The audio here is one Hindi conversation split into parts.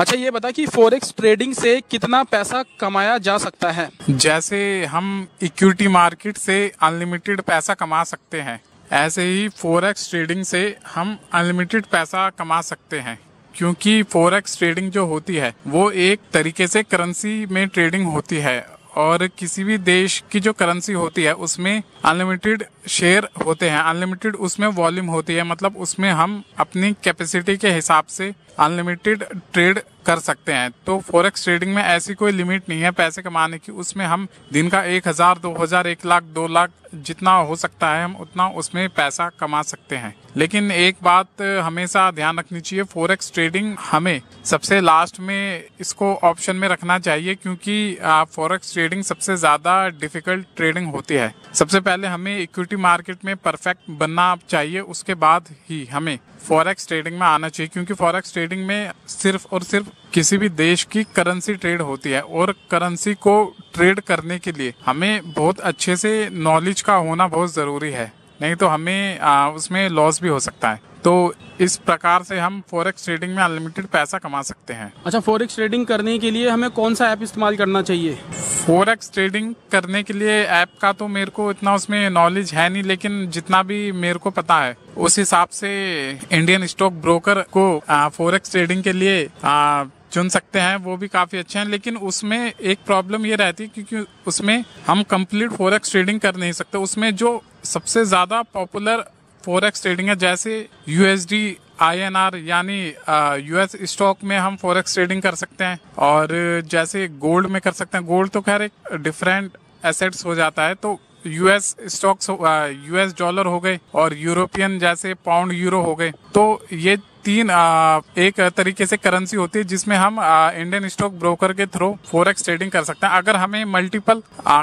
अच्छा ये बता कि फॉरेक्स ट्रेडिंग से कितना पैसा कमाया जा सकता है जैसे हम इक्विटी मार्केट से अनलिमिटेड पैसा कमा सकते हैं ऐसे ही फॉरेक्स ट्रेडिंग से हम अनलिमिटेड पैसा कमा सकते हैं क्योंकि फॉरेक्स ट्रेडिंग जो होती है वो एक तरीके से करेंसी में ट्रेडिंग होती है और किसी भी देश की जो करेंसी होती है उसमें अनलिमिटेड शेयर होते हैं अनलिमिटेड उसमें वॉल्यूम होती है मतलब उसमें हम अपनी कैपेसिटी के हिसाब से अनलिमिटेड ट्रेड कर सकते हैं तो फॉरेक्स ट्रेडिंग में ऐसी कोई लिमिट नहीं है पैसे कमाने की उसमें हम दिन का एक हजार दो हजार एक लाख दो लाख जितना हो सकता है हम उतना उसमें पैसा कमा सकते हैं लेकिन एक बात हमेशा ध्यान रखनी चाहिए फॉरेक्स ट्रेडिंग हमें सबसे लास्ट में इसको ऑप्शन में रखना चाहिए क्योंकि फॉरेक्स ट्रेडिंग सबसे ज्यादा डिफिकल्ट ट्रेडिंग होती है सबसे पहले हमें इक्विटी मार्केट में परफेक्ट बनना चाहिए उसके बाद ही हमें फॉरेक्स ट्रेडिंग में आना चाहिए क्योंकि फॉरेक्स ट्रेडिंग में सिर्फ और सिर्फ किसी भी देश की करेंसी ट्रेड होती है और करेंसी को ट्रेड करने के लिए हमें बहुत अच्छे से नॉलेज का होना बहुत ज़रूरी है नहीं तो हमें आ, उसमें लॉस भी हो सकता है तो इस प्रकार से हम फॉरेक्स ट्रेडिंग में अनलिमिटेड पैसा कमा सकते हैं अच्छा फॉरेक्स ट्रेडिंग करने के लिए हमें कौन सा ऐप इस्तेमाल करना चाहिए फॉरेक्स ट्रेडिंग करने के लिए ऐप का तो मेरे को इतना उसमें नॉलेज है नहीं लेकिन जितना भी मेरे को पता है उस हिसाब से इंडियन स्टॉक ब्रोकर को फॉरेक्स ट्रेडिंग के लिए आ, चुन सकते हैं वो भी काफी अच्छे हैं लेकिन उसमें एक प्रॉब्लम ये रहती है क्योंकि उसमें हम कंप्लीट फॉरेक्स ट्रेडिंग कर नहीं सकते उसमें जो सबसे ज्यादा पॉपुलर एक्स ट्रेडिंग है जैसे यूएसडी आईएनआर यानी यूएस स्टॉक में हम फॉरेक्स ट्रेडिंग कर सकते हैं और जैसे गोल्ड में कर सकते हैं गोल्ड तो खैर एक डिफरेंट एसेट्स हो जाता है तो यूएस स्टॉक्स यूएस डॉलर हो गए और यूरोपियन जैसे पाउंड यूरो हो गए तो ये तीन आ, एक तरीके से करेंसी होती है जिसमें हम आ, इंडियन स्टॉक ब्रोकर के थ्रू फोरेक्स ट्रेडिंग कर सकते हैं अगर हमें मल्टीपल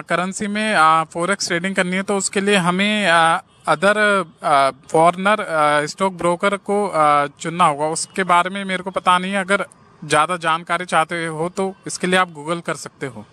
करेंसी में फोरेक्स ट्रेडिंग करनी है तो उसके लिए हमें आ, अदर फॉरनर स्टॉक ब्रोकर को uh, चुनना होगा उसके बारे में मेरे को पता नहीं है अगर ज़्यादा जानकारी चाहते हो तो इसके लिए आप गूगल कर सकते हो